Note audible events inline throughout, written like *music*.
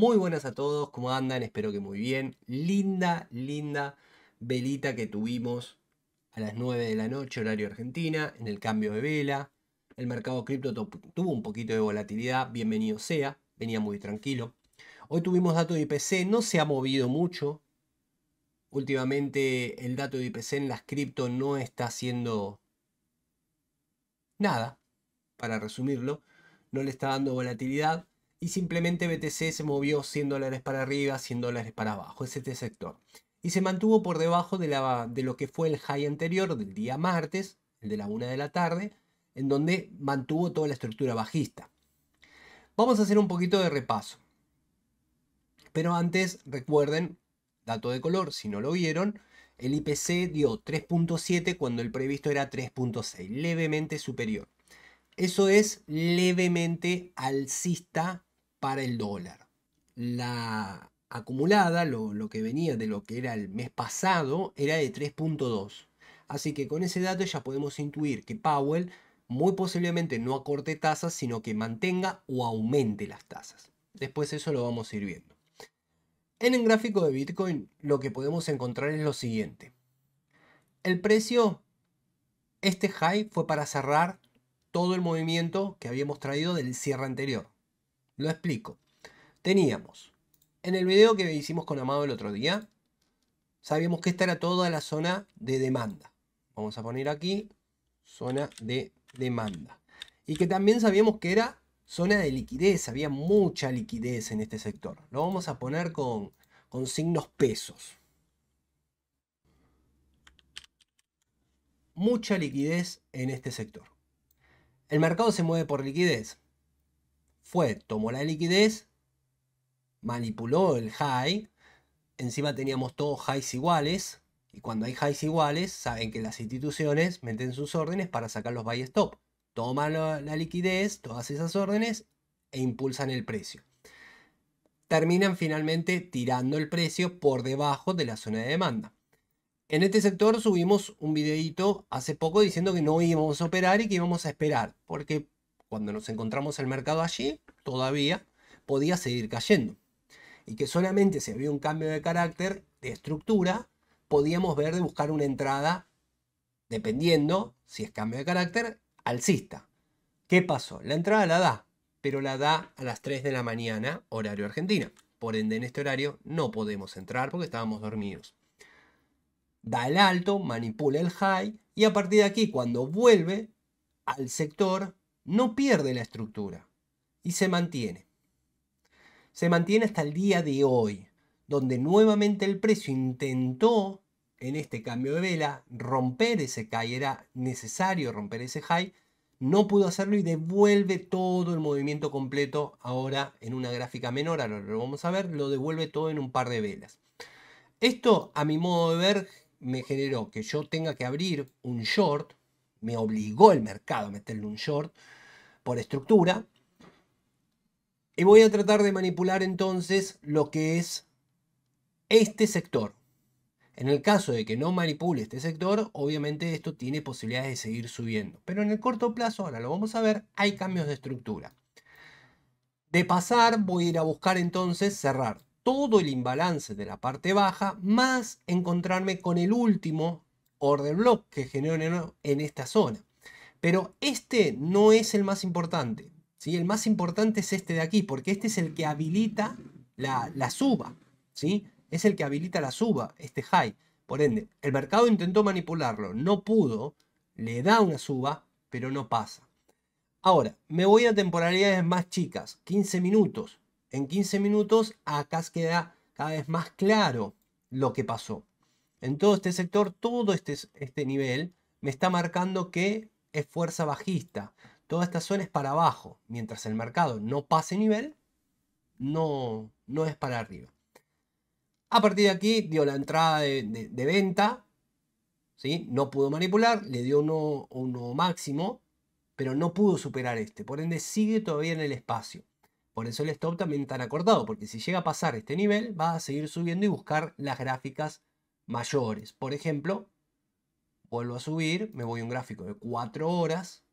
Muy buenas a todos, ¿cómo andan? Espero que muy bien. Linda, linda velita que tuvimos a las 9 de la noche, horario argentina, en el cambio de vela. El mercado cripto tuvo un poquito de volatilidad, bienvenido sea, venía muy tranquilo. Hoy tuvimos dato de IPC, no se ha movido mucho. Últimamente el dato de IPC en las cripto no está haciendo nada, para resumirlo. No le está dando volatilidad y simplemente BTC se movió 100 dólares para arriba, 100 dólares para abajo, es este sector. Y se mantuvo por debajo de, de lo que fue el high anterior del día martes, el de la 1 de la tarde, en donde mantuvo toda la estructura bajista. Vamos a hacer un poquito de repaso. Pero antes, recuerden, dato de color, si no lo vieron, el IPC dio 3.7 cuando el previsto era 3.6, levemente superior. Eso es levemente alcista para el dólar. La acumulada, lo, que venía de lo que era el mes pasado, era de 3.2. Así que con ese dato ya podemos intuir que Powell muy posiblemente no acorte tasas, sino que mantenga o aumente las tasas. Después eso lo vamos a ir viendo. En el gráfico de Bitcoin lo que podemos encontrar es lo siguiente. El precio, este high fue para cerrar todo el movimiento que habíamos traído del cierre anterior. Lo explico. Teníamos, en el video que hicimos con Amado el otro día, sabíamos que esta era toda la zona de demanda. Vamos a poner aquí, zona de demanda. Y que también sabíamos que era zona de liquidez, había mucha liquidez en este sector. Lo vamos a poner con, con signos pesos. Mucha liquidez en este sector. El mercado se mueve por liquidez fue, tomó la liquidez, manipuló el high, encima teníamos todos highs iguales, y cuando hay highs iguales, saben que las instituciones meten sus órdenes para sacar los buy stop. Toman la, liquidez, todas esas órdenes, e impulsan el precio. Terminan finalmente tirando el precio por debajo de la zona de demanda. En este sector subimos un videito hace poco diciendo que no íbamos a operar y que íbamos a esperar, porque cuando nos encontramos el mercado allí, todavía podía seguir cayendo. Y que solamente si había un cambio de carácter, de estructura, podíamos ver de buscar una entrada, dependiendo si es cambio de carácter, alcista. ¿Qué pasó? La entrada la da, pero la da a las 3 de la mañana, horario argentina. Por ende, en este horario no podemos entrar porque estábamos dormidos. Da el alto, manipula el high y a partir de aquí, cuando vuelve al sector, no pierde la estructura y se mantiene. Se mantiene hasta el día de hoy, donde nuevamente el precio intentó, en este cambio de vela, romper ese high, era necesario romper ese high, no pudo hacerlo y devuelve todo el movimiento completo ahora en una gráfica menor, ahora lo vamos a ver, lo devuelve todo en un par de velas. Esto, a mi modo de ver, me generó que yo tenga que abrir un short, me obligó el mercado a meterle un short por estructura, y voy a tratar de manipular entonces lo que es este sector. En el caso de que no manipule este sector, obviamente esto tiene posibilidades de seguir subiendo. Pero en el corto plazo, ahora lo vamos a ver, hay cambios de estructura. De pasar, voy a ir a buscar entonces cerrar todo el imbalance de la parte baja, más encontrarme con el último order block que generó en esta zona. Pero este no es el más importante. El más importante es este de aquí, porque este es el que habilita la, suba, ¿sí? Es el que habilita la suba, este high. Por ende, el mercado intentó manipularlo, no pudo, le da una suba, pero no pasa. Ahora, me voy a temporalidades más chicas, 15 minutos. En 15 minutos acá queda cada vez más claro lo que pasó. En todo este sector, todo este, este nivel me está marcando que es fuerza bajista toda esta zona es para abajo. Mientras el mercado no pase nivel, no, no es para arriba. A partir de aquí dio la entrada de, venta. ¿sí? No pudo manipular, le dio un nuevo máximo, pero no pudo superar este. Por ende sigue todavía en el espacio. Por eso el stop también está acortado, porque si llega a pasar este nivel va a seguir subiendo y buscar las gráficas mayores. Por ejemplo, vuelvo a subir, me voy a un gráfico de 4 horas,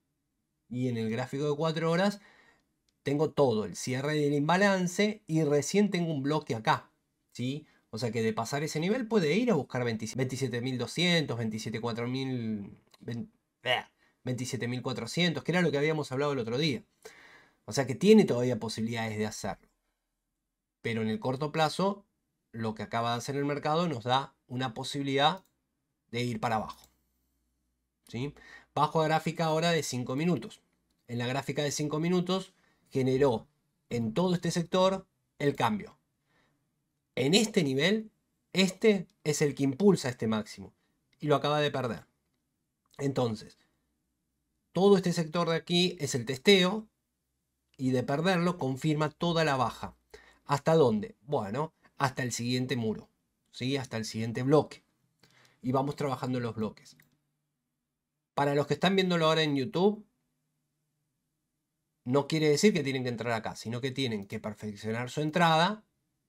y en el gráfico de 4 horas tengo todo el cierre del imbalance y recién tengo un bloque acá, ¿sí? O sea que de pasar ese nivel puede ir a buscar 27.200, 27.400, 27.400, que era lo que habíamos hablado el otro día. O sea que tiene todavía posibilidades de hacerlo. Pero en el corto plazo, lo que acaba de hacer el mercado nos da una posibilidad de ir para abajo. ¿Sí? Bajo gráfica ahora de 5 minutos. En la gráfica de 5 minutos generó en todo este sector el cambio. En este nivel, este es el que impulsa este máximo y lo acaba de perder. Entonces, todo este sector de aquí es el testeo y de perderlo confirma toda la baja. ¿Hasta dónde? Bueno, hasta el siguiente muro, ¿sí? hasta el siguiente bloque. Y vamos trabajando en los bloques. Para los que están viéndolo ahora en YouTube, no quiere decir que tienen que entrar acá, sino que tienen que perfeccionar su entrada,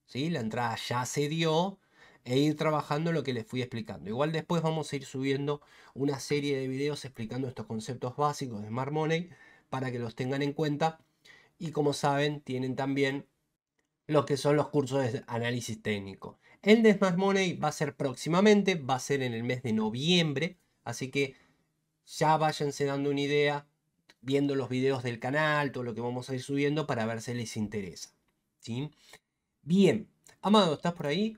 ¿sí? La entrada ya se dio e ir trabajando lo que les fui explicando. Igual después vamos a ir subiendo una serie de videos explicando estos conceptos básicos de Smart Money para que los tengan en cuenta. Y como saben, tienen también lo que son los cursos de análisis técnico. El de Smart Money va a ser próximamente, va a ser en el mes de noviembre, así que ya váyanse dando una idea viendo los videos del canal, todo lo que vamos a ir subiendo para ver si les interesa. ¿sí? Bien, Amado, ¿estás por ahí?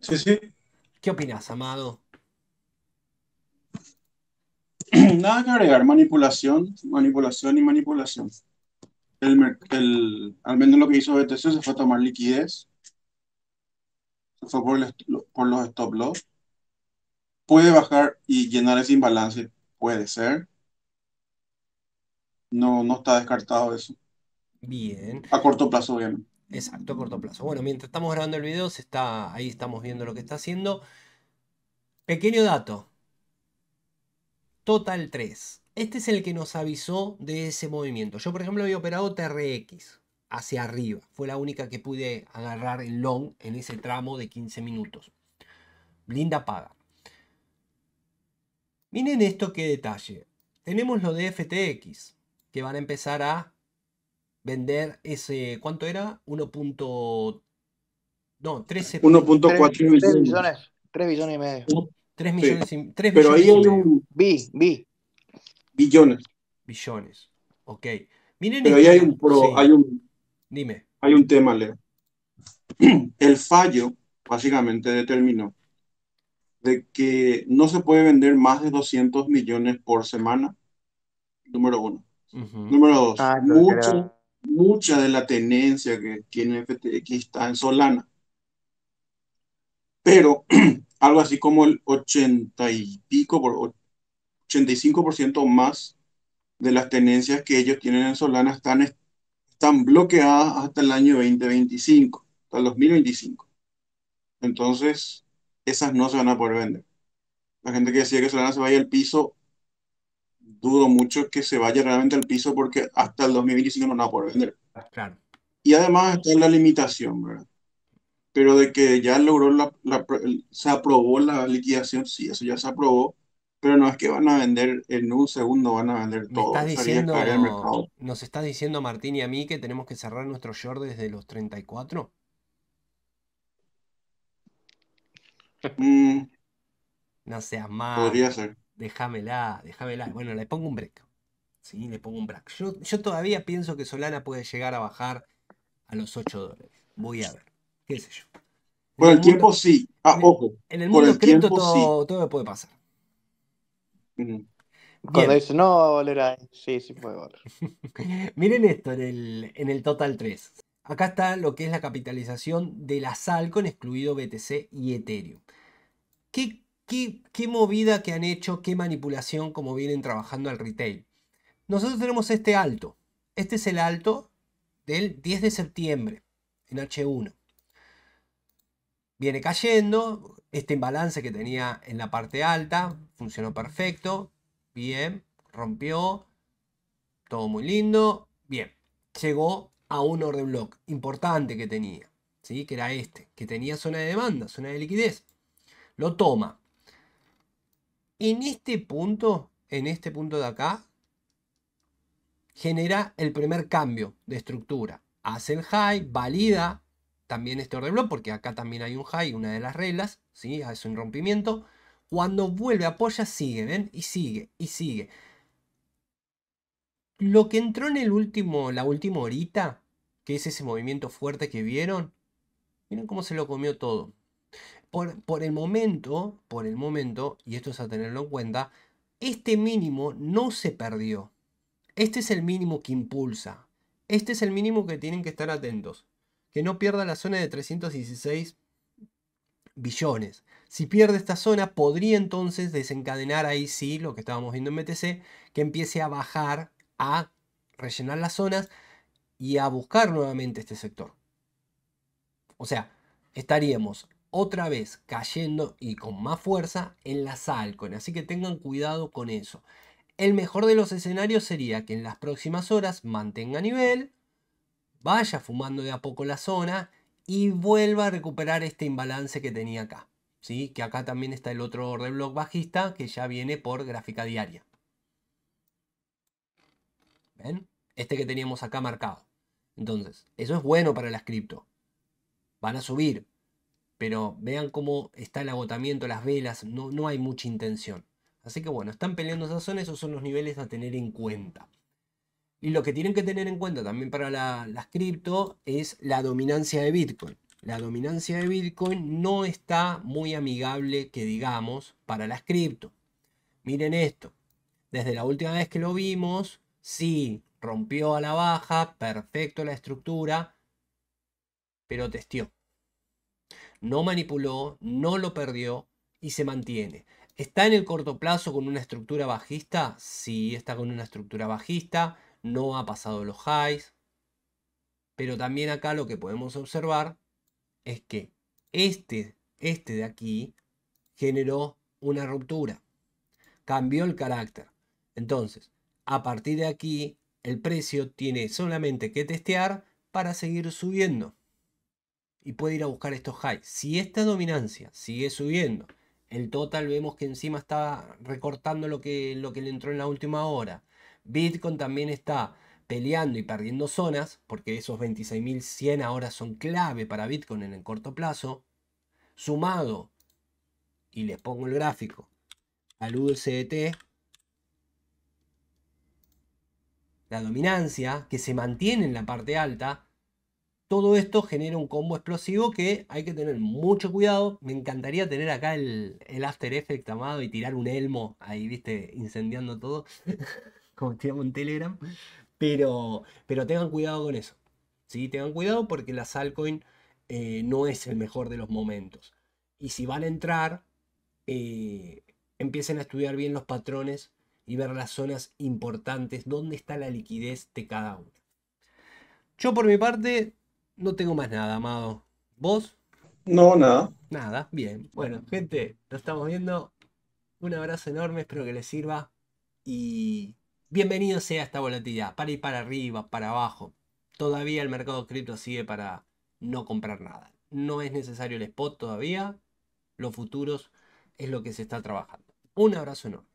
Sí, sí. ¿Qué opinas, Amado? *clears throat* Nada que agregar, manipulación, manipulación y manipulación. al menos lo que hizo BTC se fue a tomar liquidez, se fue por los stop loss puede bajar y llenar ese imbalance. Puede ser. No, no está descartado eso. Bien. A corto plazo, bien Exacto, a corto plazo. Bueno, mientras estamos grabando el video, se está, ahí estamos viendo lo que está haciendo. Pequeño dato. Total 3. Este es el que nos avisó de ese movimiento. Yo, por ejemplo, había operado TRX hacia arriba. Fue la única que pude agarrar en long en ese tramo de 15 minutos. Linda paga. Miren esto qué detalle. Tenemos lo de FTX, que van a empezar a vender ese, ¿cuánto era? 1. No, 1.4 millones. 3 billones y medio. 3 millones y medio. Pero ahí hay un... Bi, Billones. Billones. Ok. Miren Pero ahí hay un, hay un... Dime. Hay un tema, Leo. *clears throat* El fallo básicamente determinó de que no se puede vender más de 200 millones por semana. Número uno. Número dos, ah, mucha de la tenencia que tiene FTX está en Solana. Pero *clears throat* algo así como el 80 y pico, por 85% más de las tenencias que ellos tienen en Solana están, están bloqueadas hasta el año 2025, hasta el 2025. Entonces, esas no se van a poder vender. La gente que decía que Solana se vaya al piso, dudo mucho que se vaya realmente al piso porque hasta el 2025 no la va a poder vender. Y además está la limitación, ¿verdad? Pero de que ya logró se aprobó la liquidación, sí, eso ya se aprobó, pero no es que van a vender en un segundo, van a vender todo. diciendo, nos está diciendo Martín y a mí que tenemos que cerrar nuestro short desde los 34. Mm. No seas podría ser. Déjamela, déjamela. Bueno, le pongo un break. Sí, le pongo un break. Yo, todavía pienso que Solana puede llegar a bajar a los 8 dólares. Voy a ver. ¿Qué sé yo? el tiempo sí. Ah, ojo. en el mundo cripto todo, puede pasar. Cuando dice, no, va Sí, sí puede volar. *laughs* miren esto en en el Total 3. Acá está lo que es la capitalización de la sal con excluido BTC y Ethereum. ¿Qué, qué, qué movida que han hecho? ¿Qué manipulación como vienen trabajando al retail? Nosotros tenemos este alto. Este es el alto del 10 de septiembre en H1. Viene cayendo. Este imbalance que tenía en la parte alta funcionó perfecto. Bien, rompió. Todo muy lindo. Bien, llegó a un orden block importante que tenía, ¿sí? que era este, que tenía zona de demanda, zona de liquidez. Lo toma. En este punto, en este punto de acá, genera el primer cambio de estructura. Hace el high, valida también este order block, porque acá también hay un high, una de las reglas, ¿sí? es un rompimiento. Cuando vuelve, apoya, sigue, ¿ven? Y sigue, y sigue. Lo que entró en el último, la última horita que es ese movimiento fuerte que vieron, miren cómo se lo comió todo. Por, el momento, por el momento, y esto es a tenerlo en cuenta, este mínimo no se perdió. Este es el mínimo que impulsa. Este es el mínimo que tienen que estar atentos. Que no pierda la zona de 316 billones. Si pierde esta zona, podría entonces desencadenar ahí sí lo que estábamos viendo en BTC, que empiece a bajar, a rellenar las zonas y a buscar nuevamente este sector. O sea, estaríamos otra vez cayendo y con más fuerza en las altcoins, así que tengan cuidado con eso. El mejor de los escenarios sería que en las próximas horas mantenga nivel, vaya fumando de a poco la zona y vuelva a recuperar este imbalance que tenía acá. ¿sí? Que acá también está el otro rebloque bajista que ya viene por gráfica diaria. Este que teníamos acá marcado. Entonces, eso es bueno para las cripto. Van a subir. Pero vean cómo está el agotamiento, las velas, no, no hay mucha intención. Así que bueno, están peleando esas zonas, esos son los niveles a tener en cuenta. Y lo que tienen que tener en cuenta también para la, las cripto es la dominancia de Bitcoin. La dominancia de Bitcoin no está muy amigable, que digamos, para las cripto. Miren esto. Desde la última vez que lo vimos, sí, rompió a la baja, perfecto la estructura, pero testió. No manipuló, no lo perdió y se mantiene. ¿Está en el corto plazo con una estructura bajista? Sí, está con una estructura bajista, no ha pasado los highs. Pero también acá lo que podemos observar es que este, este de aquí generó una ruptura, cambió el carácter. Entonces, a partir de aquí el precio tiene solamente que testear para seguir subiendo. Y puede ir a buscar estos highs. Si esta dominancia sigue subiendo, el total vemos que encima está recortando lo que, lo que le entró en la última hora. Bitcoin también está peleando y perdiendo zonas, porque esos 26.100 ahora son clave para Bitcoin en el corto plazo, sumado, y les pongo el gráfico, al USDT, la dominancia, que se mantiene en la parte alta, todo esto genera un combo explosivo que hay que tener mucho cuidado. Me encantaría tener acá el, After Effect amado y tirar un elmo ahí, viste, incendiando todo, *laughs* como te llamo en Telegram. Pero, pero tengan cuidado con eso. ¿sí? Tengan cuidado porque la Salcoin eh, no es el mejor de los momentos. Y si van a entrar, eh, empiecen a estudiar bien los patrones y ver las zonas importantes, dónde está la liquidez de cada uno Yo por mi parte no tengo más nada, amado. ¿Vos? No, nada. Nada, bien. Bueno, gente, lo estamos viendo. Un abrazo enorme, espero que les sirva. Y bienvenido sea esta volatilidad. Para ir para arriba, para abajo. Todavía el mercado cripto sigue para no comprar nada. No es necesario el spot todavía. Los futuros es lo que se está trabajando. Un abrazo enorme.